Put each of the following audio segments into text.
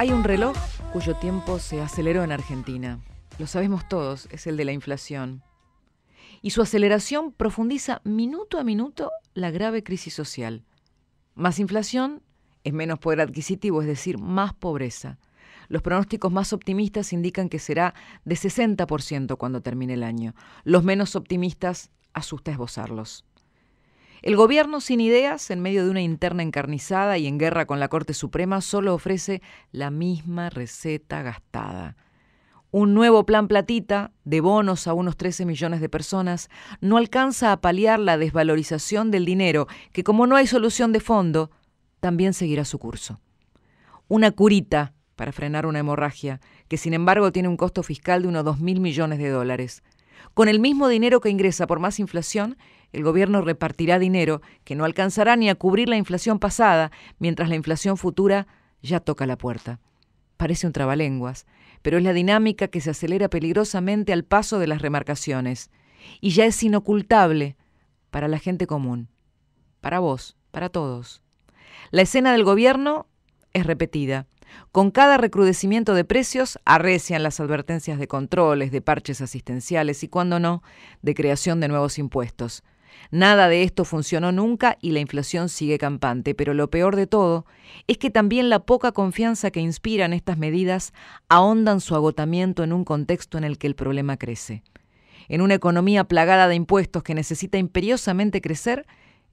Hay un reloj cuyo tiempo se aceleró en Argentina. Lo sabemos todos, es el de la inflación. Y su aceleración profundiza minuto a minuto la grave crisis social. Más inflación es menos poder adquisitivo, es decir, más pobreza. Los pronósticos más optimistas indican que será de 60% cuando termine el año. Los menos optimistas asusta esbozarlos. El gobierno sin ideas, en medio de una interna encarnizada y en guerra con la Corte Suprema, solo ofrece la misma receta gastada. Un nuevo plan platita, de bonos a unos 13 millones de personas, no alcanza a paliar la desvalorización del dinero, que como no hay solución de fondo, también seguirá su curso. Una curita para frenar una hemorragia, que sin embargo tiene un costo fiscal de unos 2.000 millones de dólares. Con el mismo dinero que ingresa por más inflación, el gobierno repartirá dinero que no alcanzará ni a cubrir la inflación pasada, mientras la inflación futura ya toca la puerta. Parece un trabalenguas, pero es la dinámica que se acelera peligrosamente al paso de las remarcaciones, y ya es inocultable para la gente común, para vos, para todos. La escena del gobierno es repetida. Con cada recrudecimiento de precios arrecian las advertencias de controles, de parches asistenciales y, cuando no, de creación de nuevos impuestos. Nada de esto funcionó nunca y la inflación sigue campante, pero lo peor de todo es que también la poca confianza que inspiran estas medidas ahondan su agotamiento en un contexto en el que el problema crece. En una economía plagada de impuestos que necesita imperiosamente crecer,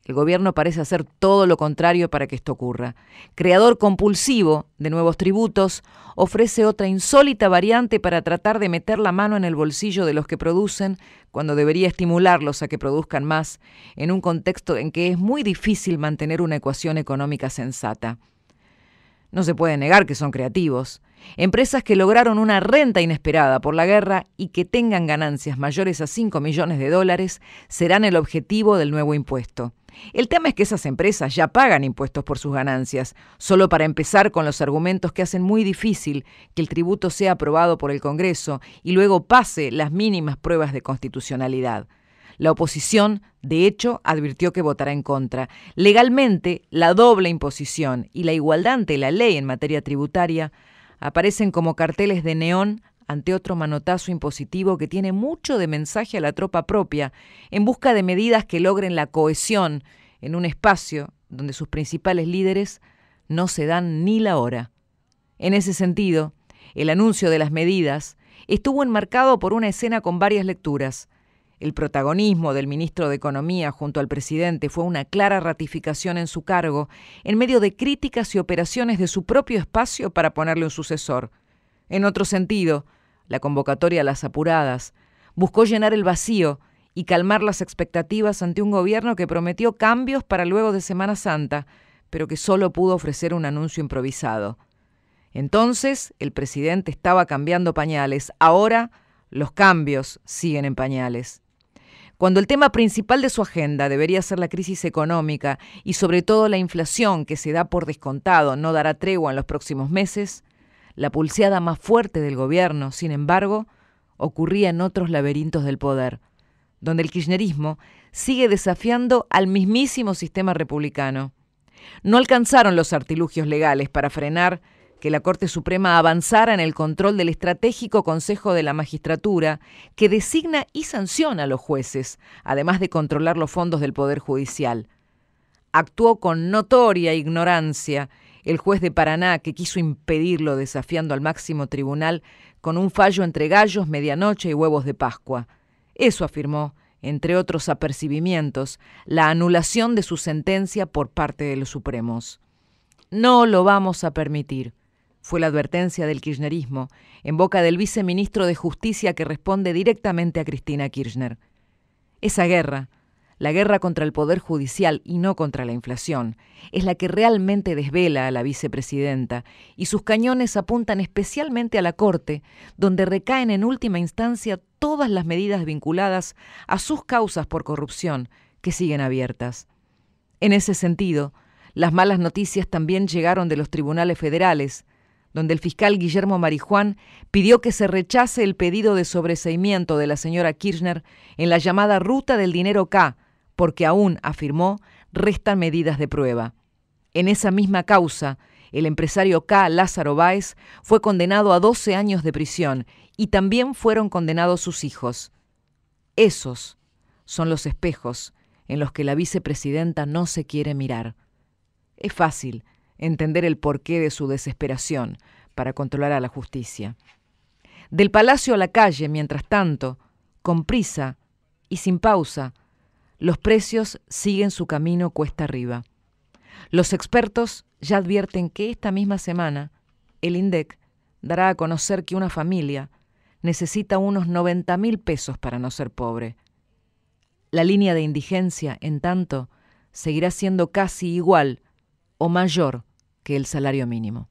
el gobierno parece hacer todo lo contrario para que esto ocurra. Creador compulsivo de nuevos tributos, ofrece otra insólita variante para tratar de meter la mano en el bolsillo de los que producen cuando debería estimularlos a que produzcan más, en un contexto en que es muy difícil mantener una ecuación económica sensata. No se puede negar que son creativos. Empresas que lograron una renta inesperada por la guerra y que tengan ganancias mayores a 5 millones de dólares serán el objetivo del nuevo impuesto. El tema es que esas empresas ya pagan impuestos por sus ganancias, solo para empezar con los argumentos que hacen muy difícil que el tributo sea aprobado por el Congreso y luego pase las mínimas pruebas de constitucionalidad. La oposición, de hecho, advirtió que votará en contra. Legalmente, la doble imposición y la igualdad ante la ley en materia tributaria aparecen como carteles de neón ante otro manotazo impositivo que tiene mucho de mensaje a la tropa propia, en busca de medidas que logren la cohesión en un espacio donde sus principales líderes no se dan ni la hora. En ese sentido, el anuncio de las medidas estuvo enmarcado por una escena con varias lecturas. El protagonismo del ministro de Economía junto al presidente fue una clara ratificación en su cargo, en medio de críticas y operaciones de su propio espacio para ponerle un sucesor. En otro sentido, la convocatoria a las apuradas, buscó llenar el vacío y calmar las expectativas ante un gobierno que prometió cambios para luego de Semana Santa, pero que solo pudo ofrecer un anuncio improvisado. Entonces, el presidente estaba cambiando pañales, ahora los cambios siguen en pañales. Cuando el tema principal de su agenda debería ser la crisis económica y sobre todo la inflación que se da por descontado no dará tregua en los próximos meses, la pulseada más fuerte del gobierno, sin embargo, ocurría en otros laberintos del poder, donde el kirchnerismo sigue desafiando al mismísimo sistema republicano. No alcanzaron los artilugios legales para frenar que la Corte Suprema avanzara en el control del estratégico Consejo de la Magistratura, que designa y sanciona a los jueces, además de controlar los fondos del Poder Judicial. Actuó con notoria ignorancia el juez de Paraná, que quiso impedirlo desafiando al máximo tribunal con un fallo entre gallos, medianoche y huevos de Pascua. Eso afirmó, entre otros apercibimientos, la anulación de su sentencia por parte de los Supremos. No lo vamos a permitir fue la advertencia del kirchnerismo, en boca del viceministro de Justicia que responde directamente a Cristina Kirchner. Esa guerra, la guerra contra el Poder Judicial y no contra la inflación es la que realmente desvela a la vicepresidenta y sus cañones apuntan especialmente a la Corte, donde recaen en última instancia todas las medidas vinculadas a sus causas por corrupción que siguen abiertas. En ese sentido, las malas noticias también llegaron de los tribunales federales, donde el fiscal Guillermo Marijuán pidió que se rechace el pedido de sobreseimiento de la señora Kirchner en la llamada Ruta del Dinero K, porque aún, afirmó, restan medidas de prueba. En esa misma causa, el empresario K. Lázaro Báez fue condenado a 12 años de prisión y también fueron condenados sus hijos. Esos son los espejos en los que la vicepresidenta no se quiere mirar. Es fácil entender el porqué de su desesperación para controlar a la justicia. Del palacio a la calle, mientras tanto, con prisa y sin pausa, los precios siguen su camino cuesta arriba. Los expertos ya advierten que esta misma semana el INDEC dará a conocer que una familia necesita unos 90 mil pesos para no ser pobre. La línea de indigencia, en tanto, seguirá siendo casi igual o mayor que el salario mínimo.